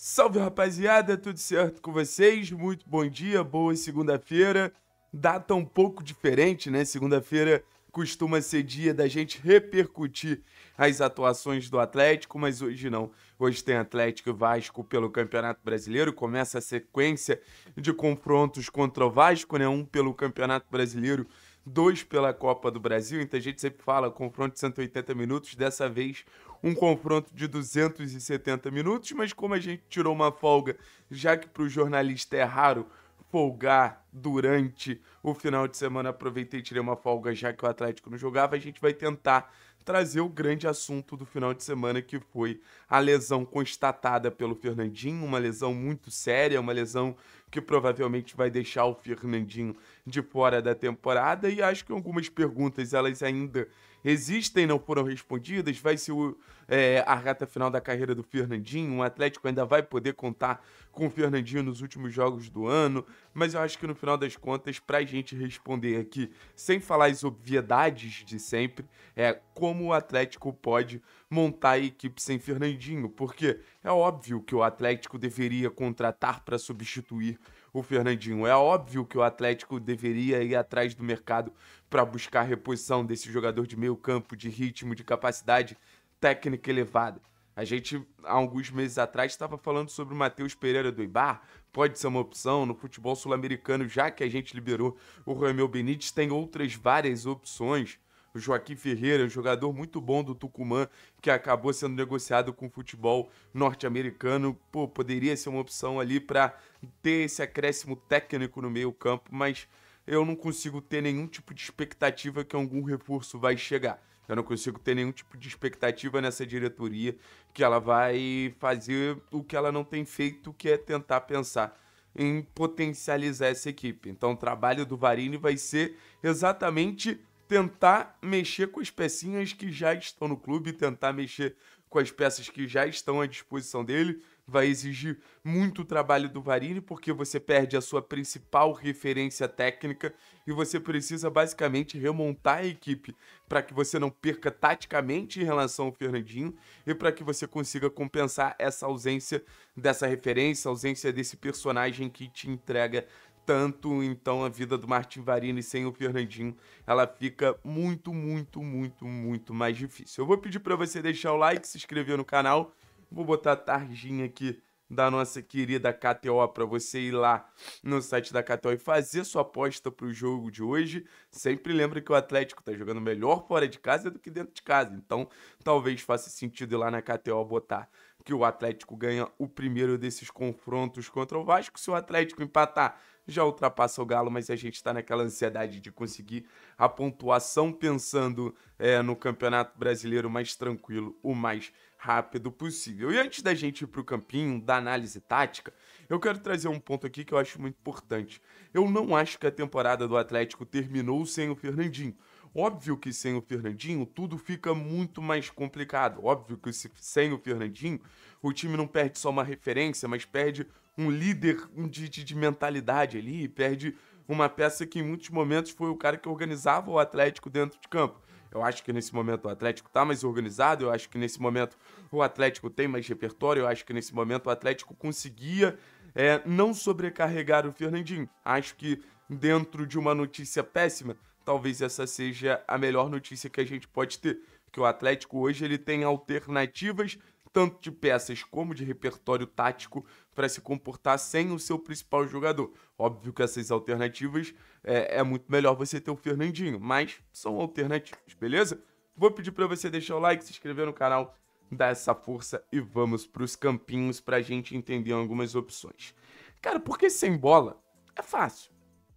Salve rapaziada, tudo certo com vocês? Muito bom dia, boa segunda-feira. Data um pouco diferente, né? Segunda-feira costuma ser dia da gente repercutir as atuações do Atlético, mas hoje não. Hoje tem Atlético e Vasco pelo Campeonato Brasileiro, começa a sequência de confrontos contra o Vasco, né? Um pelo Campeonato Brasileiro, dois pela Copa do Brasil. Então a gente sempre fala confronto de 180 minutos, dessa vez um confronto de 270 minutos, mas como a gente tirou uma folga, já que para o jornalista é raro folgar durante o final de semana, aproveitei e tirei uma folga já que o Atlético não jogava, a gente vai tentar trazer o grande assunto do final de semana que foi a lesão constatada pelo Fernandinho, uma lesão muito séria, uma lesão que provavelmente vai deixar o Fernandinho de fora da temporada e acho que algumas perguntas elas ainda existem não foram respondidas, vai ser o, é, a reta final da carreira do Fernandinho, o Atlético ainda vai poder contar com o Fernandinho nos últimos jogos do ano, mas eu acho que no final das contas, para a gente responder aqui, sem falar as obviedades de sempre, é como o Atlético pode montar a equipe sem Fernandinho, porque é óbvio que o Atlético deveria contratar para substituir o Fernandinho. É óbvio que o Atlético deveria ir atrás do mercado para buscar reposição desse jogador de meio campo, de ritmo, de capacidade técnica elevada. A gente, há alguns meses atrás, estava falando sobre o Matheus Pereira do Ibar. Pode ser uma opção no futebol sul-americano, já que a gente liberou o Romeu Benítez, tem outras várias opções o Joaquim Ferreira, um jogador muito bom do Tucumã, que acabou sendo negociado com o futebol norte-americano. Pô, poderia ser uma opção ali para ter esse acréscimo técnico no meio-campo, mas eu não consigo ter nenhum tipo de expectativa que algum reforço vai chegar. Eu não consigo ter nenhum tipo de expectativa nessa diretoria que ela vai fazer o que ela não tem feito, que é tentar pensar em potencializar essa equipe. Então, o trabalho do Varini vai ser exatamente tentar mexer com as pecinhas que já estão no clube, tentar mexer com as peças que já estão à disposição dele. Vai exigir muito trabalho do Varini, porque você perde a sua principal referência técnica e você precisa basicamente remontar a equipe para que você não perca taticamente em relação ao Fernandinho e para que você consiga compensar essa ausência dessa referência, ausência desse personagem que te entrega tanto, então a vida do Martin Varini sem o Fernandinho, ela fica muito, muito, muito, muito mais difícil. Eu vou pedir para você deixar o like, se inscrever no canal, vou botar a tarjinha aqui da nossa querida KTO para você ir lá no site da KTO e fazer sua aposta para o jogo de hoje. Sempre lembra que o Atlético está jogando melhor fora de casa do que dentro de casa, então talvez faça sentido ir lá na KTO botar que o Atlético ganha o primeiro desses confrontos contra o Vasco. Se o Atlético empatar, já ultrapassa o Galo, mas a gente está naquela ansiedade de conseguir a pontuação pensando é, no Campeonato Brasileiro mais tranquilo, o mais rápido possível. E antes da gente ir para o campinho da análise tática, eu quero trazer um ponto aqui que eu acho muito importante. Eu não acho que a temporada do Atlético terminou sem o Fernandinho. Óbvio que sem o Fernandinho tudo fica muito mais complicado. Óbvio que sem o Fernandinho o time não perde só uma referência, mas perde um líder de, de, de mentalidade ali, perde uma peça que em muitos momentos foi o cara que organizava o Atlético dentro de campo. Eu acho que nesse momento o Atlético está mais organizado, eu acho que nesse momento o Atlético tem mais repertório, eu acho que nesse momento o Atlético conseguia é, não sobrecarregar o Fernandinho. Acho que dentro de uma notícia péssima, talvez essa seja a melhor notícia que a gente pode ter, que o Atlético hoje ele tem alternativas tanto de peças como de repertório tático para se comportar sem o seu principal jogador. Óbvio que essas alternativas é, é muito melhor você ter o Fernandinho, mas são alternativas, beleza? Vou pedir para você deixar o like, se inscrever no canal, dar essa força e vamos para os campinhos para a gente entender algumas opções. Cara, porque sem bola é fácil.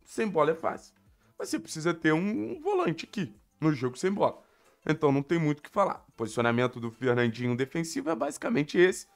Sem bola é fácil mas você precisa ter um, um volante aqui no jogo sem bola. Então não tem muito o que falar. O posicionamento do Fernandinho defensivo é basicamente esse.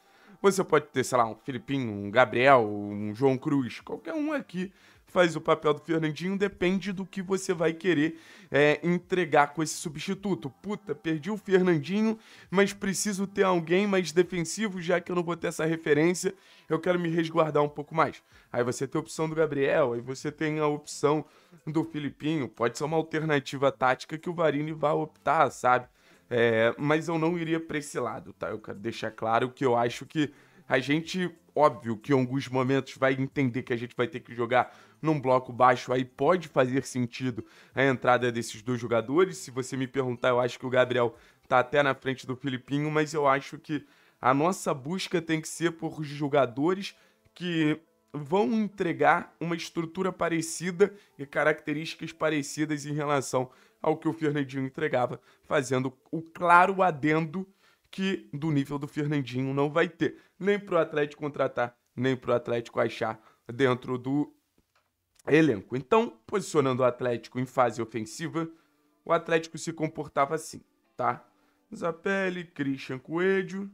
Você pode ter, sei lá, um Filipinho, um Gabriel, um João Cruz, qualquer um aqui faz o papel do Fernandinho depende do que você vai querer é, entregar com esse substituto. Puta, perdi o Fernandinho, mas preciso ter alguém mais defensivo, já que eu não vou ter essa referência, eu quero me resguardar um pouco mais. Aí você tem a opção do Gabriel, aí você tem a opção do Filipinho, pode ser uma alternativa tática que o Varini vai optar, sabe? É, mas eu não iria para esse lado, tá? Eu quero deixar claro que eu acho que a gente, óbvio que em alguns momentos vai entender que a gente vai ter que jogar num bloco baixo, aí pode fazer sentido a entrada desses dois jogadores. Se você me perguntar, eu acho que o Gabriel tá até na frente do Filipinho, mas eu acho que a nossa busca tem que ser por jogadores que vão entregar uma estrutura parecida e características parecidas em relação ao que o Fernandinho entregava, fazendo o claro adendo que do nível do Fernandinho não vai ter. Nem pro Atlético contratar, nem pro Atlético achar dentro do elenco. Então, posicionando o Atlético em fase ofensiva, o Atlético se comportava assim, tá? Zapelli, Christian Coelho.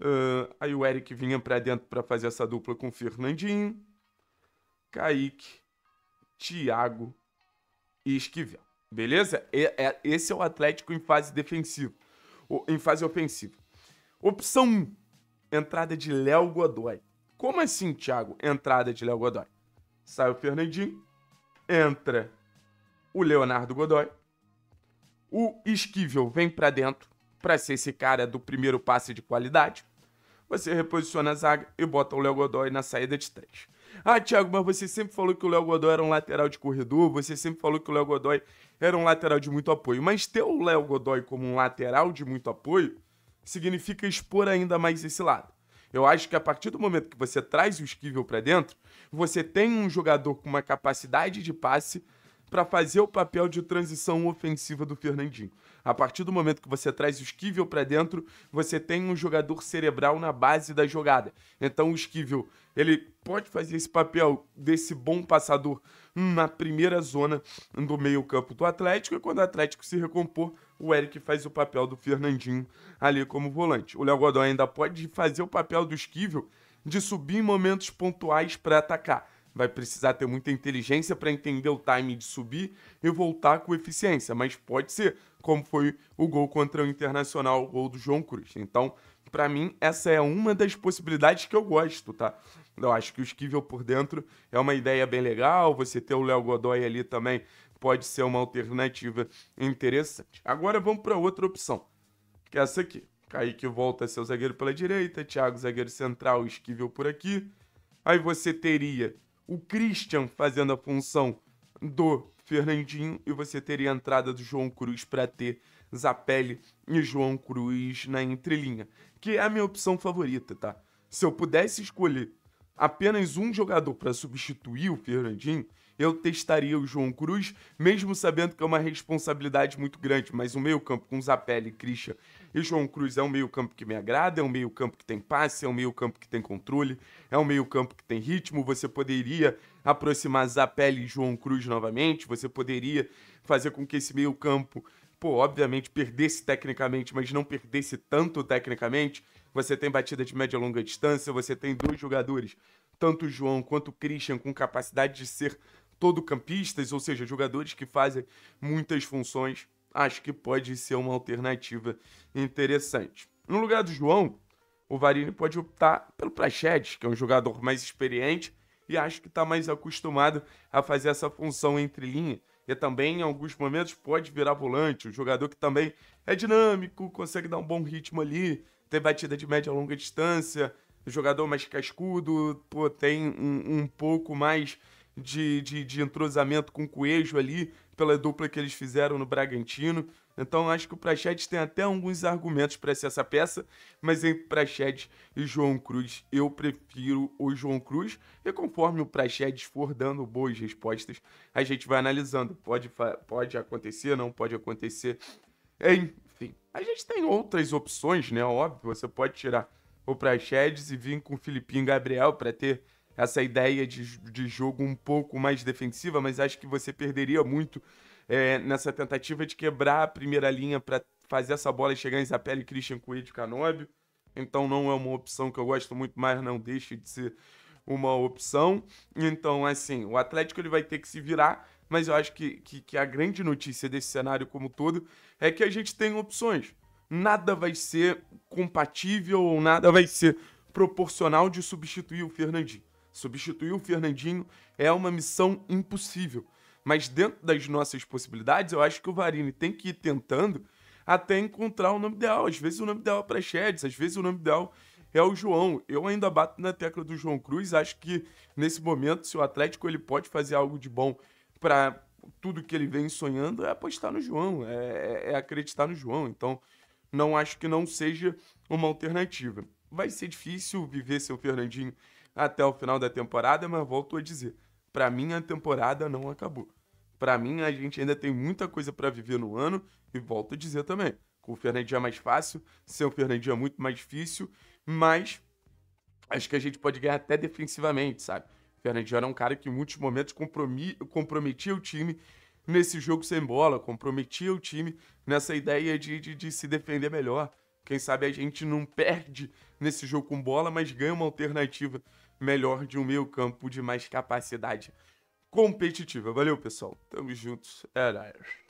Uh, aí o Eric vinha para dentro para fazer essa dupla com o Fernandinho. Kaique, Thiago e Esquivel. Beleza? E, é, esse é o Atlético em fase defensiva em fase ofensiva. Opção 1, entrada de Léo Godoy. Como assim, Thiago? Entrada de Léo Godoy. Sai o Fernandinho, entra o Leonardo Godoy, o Esquivel vem para dentro para ser esse cara do primeiro passe de qualidade. Você reposiciona a zaga e bota o Léo Godoy na saída de três. Ah, Thiago, mas você sempre falou que o Léo Godoy era um lateral de corredor, você sempre falou que o Léo Godoy era um lateral de muito apoio. Mas ter o Léo Godoy como um lateral de muito apoio significa expor ainda mais esse lado. Eu acho que a partir do momento que você traz o esquivel para dentro, você tem um jogador com uma capacidade de passe para fazer o papel de transição ofensiva do Fernandinho. A partir do momento que você traz o Esquivel para dentro, você tem um jogador cerebral na base da jogada. Então o Esquivel, ele pode fazer esse papel desse bom passador na primeira zona do meio-campo do Atlético e quando o Atlético se recompor, o Eric faz o papel do Fernandinho ali como volante. O Léo Godoy ainda pode fazer o papel do Esquivel de subir em momentos pontuais para atacar vai precisar ter muita inteligência para entender o time de subir e voltar com eficiência. Mas pode ser, como foi o gol contra o Internacional, o gol do João Cruz. Então, para mim, essa é uma das possibilidades que eu gosto, tá? Eu acho que o Esquivel por dentro é uma ideia bem legal. Você ter o Léo Godoy ali também pode ser uma alternativa interessante. Agora vamos para outra opção, que é essa aqui. Kaique volta a ser o zagueiro pela direita, Thiago zagueiro central, Esquivel por aqui. Aí você teria o Christian fazendo a função do Fernandinho e você teria a entrada do João Cruz para ter Zapelli e João Cruz na entrelinha, que é a minha opção favorita, tá? Se eu pudesse escolher apenas um jogador para substituir o Fernandinho, eu testaria o João Cruz, mesmo sabendo que é uma responsabilidade muito grande. Mas o meio-campo com Zapelli, Christian e João Cruz é um meio-campo que me agrada, é um meio-campo que tem passe, é um meio-campo que tem controle, é um meio-campo que tem ritmo. Você poderia aproximar Zapelli e João Cruz novamente, você poderia fazer com que esse meio-campo, pô, obviamente perdesse tecnicamente, mas não perdesse tanto tecnicamente. Você tem batida de média e longa distância, você tem dois jogadores, tanto o João quanto o Christian, com capacidade de ser todo campistas, ou seja, jogadores que fazem muitas funções, acho que pode ser uma alternativa interessante. No lugar do João, o Varini pode optar pelo Prachedes, que é um jogador mais experiente e acho que está mais acostumado a fazer essa função entre linha. E também, em alguns momentos, pode virar volante, um jogador que também é dinâmico, consegue dar um bom ritmo ali, tem batida de média a longa distância, jogador mais cascudo, pô, tem um, um pouco mais de, de, de entrosamento com o Coelho ali, pela dupla que eles fizeram no Bragantino. Então acho que o Praxedes tem até alguns argumentos para ser essa peça, mas entre Praxedes e João Cruz, eu prefiro o João Cruz. E conforme o Praxedes for dando boas respostas, a gente vai analisando. Pode, pode acontecer, não pode acontecer. Enfim, a gente tem outras opções, né? Óbvio, você pode tirar o Praxedes e vir com o Filipinho Gabriel para ter essa ideia de, de jogo um pouco mais defensiva, mas acho que você perderia muito é, nessa tentativa de quebrar a primeira linha para fazer essa bola chegar em Zapelli, Christian Coelho e Canobio. Então não é uma opção que eu gosto muito, mas não deixa de ser uma opção. Então, assim, o Atlético ele vai ter que se virar, mas eu acho que, que, que a grande notícia desse cenário como todo é que a gente tem opções. Nada vai ser compatível ou nada vai ser proporcional de substituir o Fernandinho. Substituir o Fernandinho é uma missão impossível. Mas dentro das nossas possibilidades, eu acho que o Varini tem que ir tentando até encontrar o nome ideal. Às vezes o nome ideal é para às vezes o nome ideal é o João. Eu ainda bato na tecla do João Cruz. Acho que nesse momento, se o Atlético ele pode fazer algo de bom para tudo que ele vem sonhando, é apostar no João, é, é, é acreditar no João. Então, não acho que não seja uma alternativa. Vai ser difícil viver seu Fernandinho até o final da temporada, mas volto a dizer, para mim a temporada não acabou. Para mim a gente ainda tem muita coisa para viver no ano e volto a dizer também, com o Fernandinho é mais fácil, sem o Fernandinho é muito mais difícil, mas acho que a gente pode ganhar até defensivamente, sabe? O Fernandinho era um cara que em muitos momentos comprometia o time nesse jogo sem bola, comprometia o time nessa ideia de, de, de se defender melhor. Quem sabe a gente não perde nesse jogo com bola, mas ganha uma alternativa melhor de um meio campo de mais capacidade competitiva. Valeu, pessoal. Tamo juntos. É nóis.